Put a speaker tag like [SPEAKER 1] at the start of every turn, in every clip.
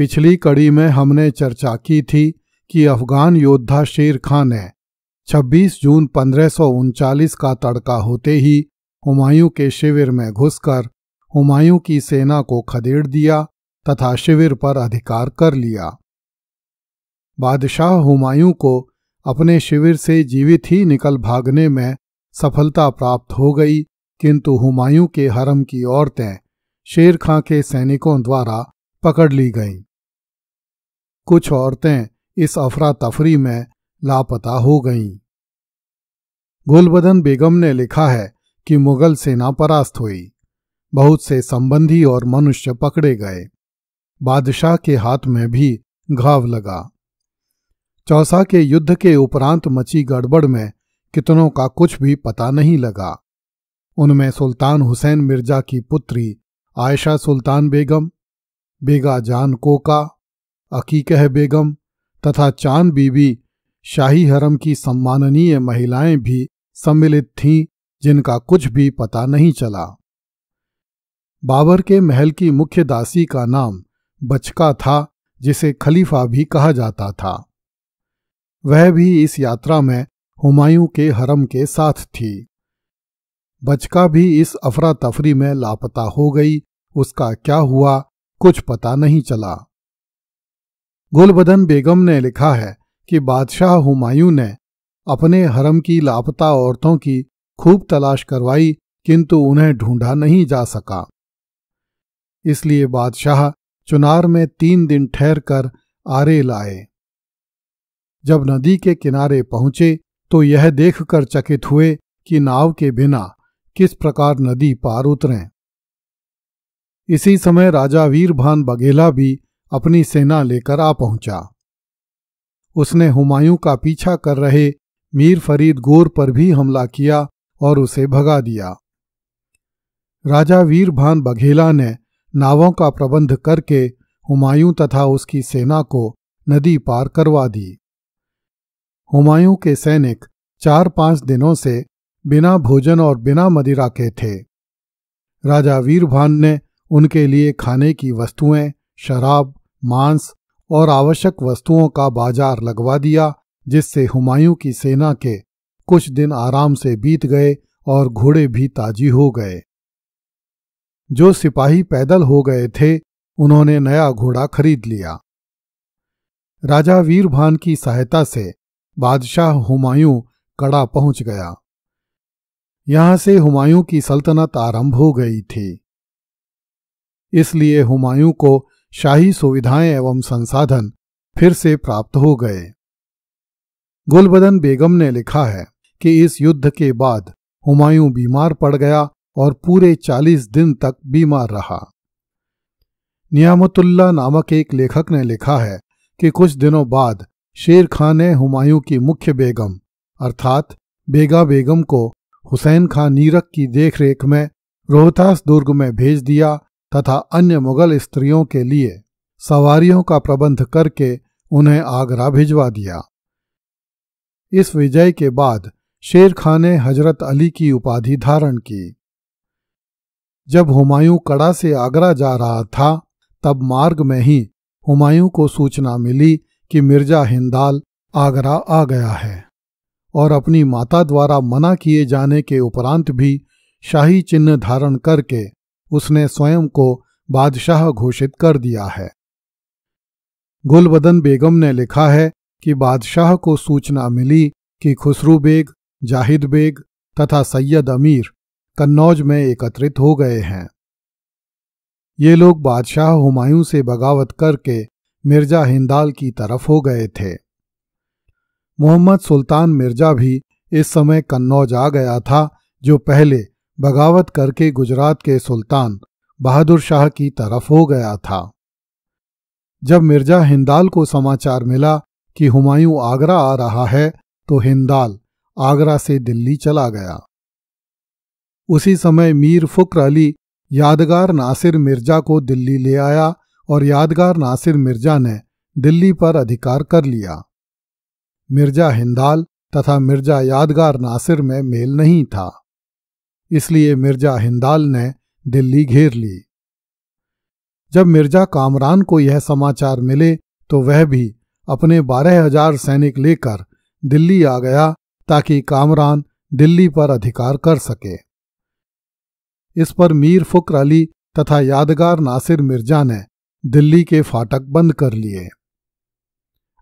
[SPEAKER 1] पिछली कड़ी में हमने चर्चा की थी कि अफगान योद्धा शेर खां ने 26 जून पंद्रह का तड़का होते ही हुमायूं के शिविर में घुसकर हुमायूं की सेना को खदेड़ दिया तथा शिविर पर अधिकार कर लिया बादशाह हुमायूं को अपने शिविर से जीवित ही निकल भागने में सफलता प्राप्त हो गई किंतु हुमायूं के हरम की औरतें शेर खां के सैनिकों द्वारा पकड़ ली गईं कुछ औरतें इस अफरा तफरी में लापता हो गईं गुलबदन बेगम ने लिखा है कि मुगल सेना परास्त हुई बहुत से संबंधी और मनुष्य पकड़े गए बादशाह के हाथ में भी घाव लगा चौसा के युद्ध के उपरांत मची गड़बड़ में कितनों का कुछ भी पता नहीं लगा उनमें सुल्तान हुसैन मिर्जा की पुत्री आयशा सुल्तान बेगम बेगा जान कोका अकीकह बेगम तथा चांद बीबी शाही हरम की सम्माननीय महिलाएं भी सम्मिलित थीं जिनका कुछ भी पता नहीं चला बाबर के महल की मुख्य दासी का नाम बचका था जिसे खलीफा भी कहा जाता था वह भी इस यात्रा में हुमायूं के हरम के साथ थी बचका भी इस अफरा तफरी में लापता हो गई उसका क्या हुआ कुछ पता नहीं चला गुलबदन बेगम ने लिखा है कि बादशाह हुमायूं ने अपने हरम की लापता औरतों की खूब तलाश करवाई किंतु उन्हें ढूंढा नहीं जा सका इसलिए बादशाह चुनार में तीन दिन ठहर कर आरे लाए जब नदी के किनारे पहुंचे तो यह देखकर चकित हुए कि नाव के बिना किस प्रकार नदी पार उतरें इसी समय राजा वीरभान बघेला भी अपनी सेना लेकर आ पहुंचा उसने हुमायूं का पीछा कर रहे मीर फरीद गोर पर भी हमला किया और उसे भगा दिया राजा वीरभान बघेला ने नावों का प्रबंध करके हुमायूं तथा उसकी सेना को नदी पार करवा दी हुमायूं के सैनिक चार पांच दिनों से बिना भोजन और बिना मदिरा के थे राजा वीरभान ने उनके लिए खाने की वस्तुएं शराब मांस और आवश्यक वस्तुओं का बाजार लगवा दिया जिससे हुमायूं की सेना के कुछ दिन आराम से बीत गए और घोड़े भी ताजी हो गए जो सिपाही पैदल हो गए थे उन्होंने नया घोड़ा खरीद लिया राजा वीरभान की सहायता से बादशाह हुमायूं कड़ा पहुंच गया यहां से हुमायूं की सल्तनत आरंभ हो गई थी इसलिए हुमायूं को शाही सुविधाएं एवं संसाधन फिर से प्राप्त हो गए गुलबदन बेगम ने लिखा है कि इस युद्ध के बाद हुमायूं बीमार पड़ गया और पूरे चालीस दिन तक बीमार रहा नियामतुल्ला नामक एक लेखक ने लिखा है कि कुछ दिनों बाद शेर खां ने हुमायूं की मुख्य बेगम अर्थात बेगा बेगम को हुसैन खां नीरक की देखरेख में रोहतास दुर्ग में भेज दिया तथा अन्य मुगल स्त्रियों के लिए सवारियों का प्रबंध करके उन्हें आगरा भिजवा दिया इस विजय के बाद शेर खां ने हजरत अली की उपाधि धारण की जब हुमायूं कड़ा से आगरा जा रहा था तब मार्ग में ही हुमायूं को सूचना मिली कि मिर्जा हिंदाल आगरा आ गया है और अपनी माता द्वारा मना किए जाने के उपरांत भी शाही चिन्ह धारण करके उसने स्वयं को बादशाह घोषित कर दिया है गुलबदन बेगम ने लिखा है कि बादशाह को सूचना मिली कि खुसरू बेग जाहिद बेग तथा सैयद अमीर कन्नौज में एकत्रित हो गए हैं ये लोग बादशाह हुमायूं से बगावत करके मिर्जा हिंदाल की तरफ हो गए थे मोहम्मद सुल्तान मिर्जा भी इस समय कन्नौज आ गया था जो पहले बगावत करके गुजरात के सुल्तान बहादुर शाह की तरफ हो गया था जब मिर्जा हिंदाल को समाचार मिला कि हुमायूं आगरा आ रहा है तो हिंदाल आगरा से दिल्ली चला गया उसी समय मीर फुक्र अली यादगार नासिर मिर्जा को दिल्ली ले आया और यादगार नासिर मिर्जा ने दिल्ली पर अधिकार कर लिया मिर्जा हिंदाल तथा मिर्जा यादगार नासिर में मेल नहीं था इसलिए मिर्जा हिंदाल ने दिल्ली घेर ली जब मिर्जा कामरान को यह समाचार मिले तो वह भी अपने बारह हजार सैनिक लेकर दिल्ली आ गया ताकि कामरान दिल्ली पर अधिकार कर सके इस पर मीर फुकर अली तथा यादगार नासिर मिर्जा ने दिल्ली के फाटक बंद कर लिए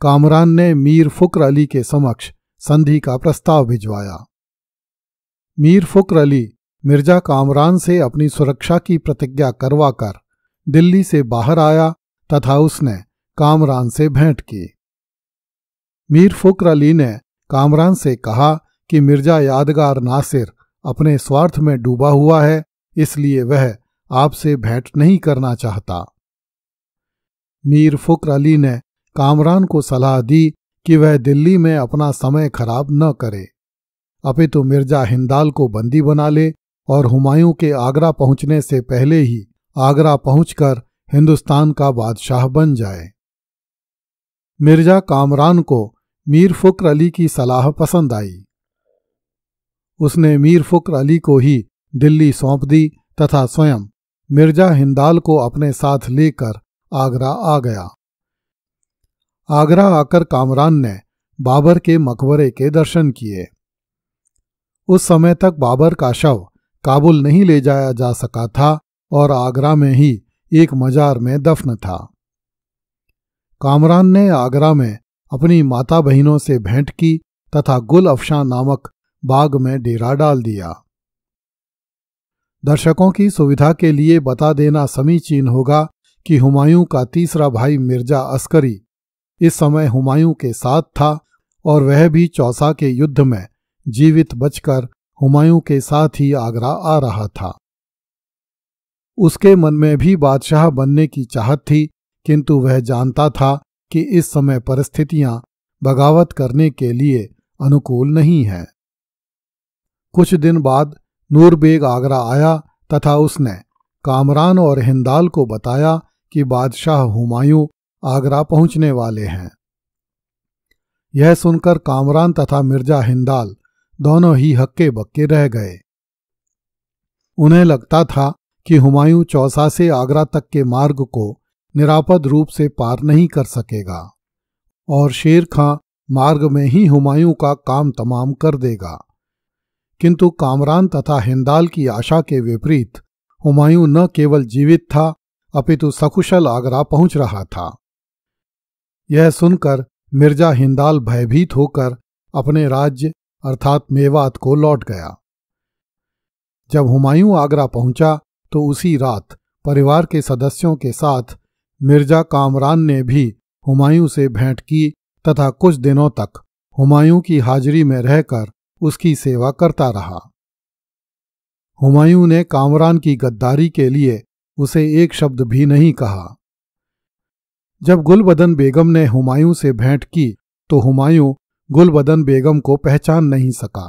[SPEAKER 1] कामरान ने मीर फुकर अली के समक्ष संधि का प्रस्ताव भिजवाया मीर फुकर अली मिर्जा कामरान से अपनी सुरक्षा की प्रतिज्ञा करवाकर दिल्ली से बाहर आया तथा उसने कामरान से भेंट की मीर फुकर अली ने कामरान से कहा कि मिर्जा यादगार नासिर अपने स्वार्थ में डूबा हुआ है इसलिए वह आपसे भेंट नहीं करना चाहता मीर फुकर अली ने कामरान को सलाह दी कि वह दिल्ली में अपना समय खराब न करे अपितु मिर्जा हिंदाल को बंदी बना ले और हुमायूं के आगरा पहुंचने से पहले ही आगरा पहुंचकर हिंदुस्तान का बादशाह बन जाए मिर्जा कामरान को मीर फुक्र अली की सलाह पसंद आई उसने मीर फुक्र अली को ही दिल्ली सौंप दी तथा स्वयं मिर्जा हिंदाल को अपने साथ लेकर आगरा आ गया आगरा आकर कामरान ने बाबर के मकबरे के दर्शन किए उस समय तक बाबर का शव काबुल नहीं ले जाया जा सका था और आगरा में ही एक मजार में दफन था कामरान ने आगरा में अपनी माता बहनों से भेंट की तथा गुल अफशा नामक बाग में डेरा डाल दिया दर्शकों की सुविधा के लिए बता देना समीचीन होगा कि हुमायूं का तीसरा भाई मिर्जा अस्करी इस समय हुमायूं के साथ था और वह भी चौसा के युद्ध में जीवित बचकर हुमायूं के साथ ही आगरा आ रहा था उसके मन में भी बादशाह बनने की चाहत थी किंतु वह जानता था कि इस समय परिस्थितियां बगावत करने के लिए अनुकूल नहीं है कुछ दिन बाद नूरबेग आगरा आया तथा उसने कामरान और हिंदाल को बताया कि बादशाह हुमायूं आगरा पहुंचने वाले हैं यह सुनकर कामरान तथा मिर्जा हिंदाल दोनों ही हक्के बक्के रह गए उन्हें लगता था कि हुमायूं चौसा से आगरा तक के मार्ग को निरापद रूप से पार नहीं कर सकेगा और शेर खां मार्ग में ही हुमायूं का काम तमाम कर देगा किंतु कामरान तथा हिंदाल की आशा के विपरीत हुमायूं न केवल जीवित था अपितु सकुशल आगरा पहुंच रहा था यह सुनकर मिर्जा हिंदाल भयभीत होकर अपने राज्य अर्थात मेवात को लौट गया जब हुमायूं आगरा पहुंचा तो उसी रात परिवार के सदस्यों के साथ मिर्जा कामरान ने भी हुमायूं से भेंट की तथा कुछ दिनों तक हुमायूं की हाजिरी में रहकर उसकी सेवा करता रहा हुमायूं ने कामरान की गद्दारी के लिए उसे एक शब्द भी नहीं कहा जब गुलबदन बेगम ने हुमायूं से भेंट की तो हुमायूं गुलबदन बेगम को पहचान नहीं सका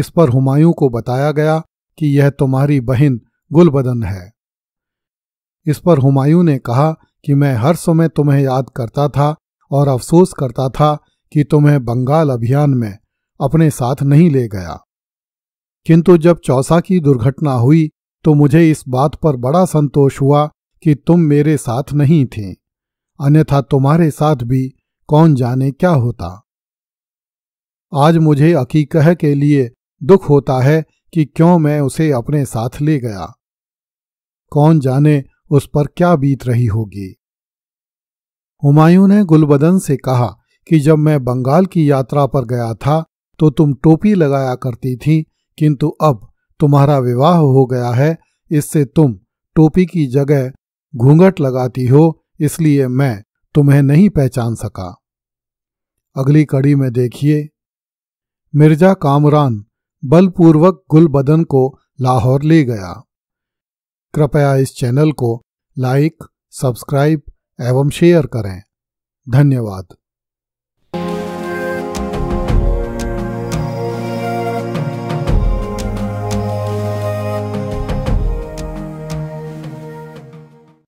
[SPEAKER 1] इस पर हुमायूं को बताया गया कि यह तुम्हारी बहन गुलबदन है इस पर हुमायूं ने कहा कि मैं हर समय तुम्हें याद करता था और अफसोस करता था कि तुम्हें बंगाल अभियान में अपने साथ नहीं ले गया किंतु जब चौसा की दुर्घटना हुई तो मुझे इस बात पर बड़ा संतोष हुआ कि तुम मेरे साथ नहीं थे अन्यथा तुम्हारे साथ भी कौन जाने क्या होता आज मुझे अकीकह के लिए दुख होता है कि क्यों मैं उसे अपने साथ ले गया कौन जाने उस पर क्या बीत रही होगी हुमायूं ने गुलबदन से कहा कि जब मैं बंगाल की यात्रा पर गया था तो तुम टोपी लगाया करती थी किंतु अब तुम्हारा विवाह हो गया है इससे तुम टोपी की जगह घूंघट लगाती हो इसलिए मैं तुम्हें नहीं पहचान सका अगली कड़ी में देखिए मिर्जा कामरान बलपूर्वक गुलबदन को लाहौर ले गया कृपया इस चैनल को लाइक सब्सक्राइब एवं शेयर करें धन्यवाद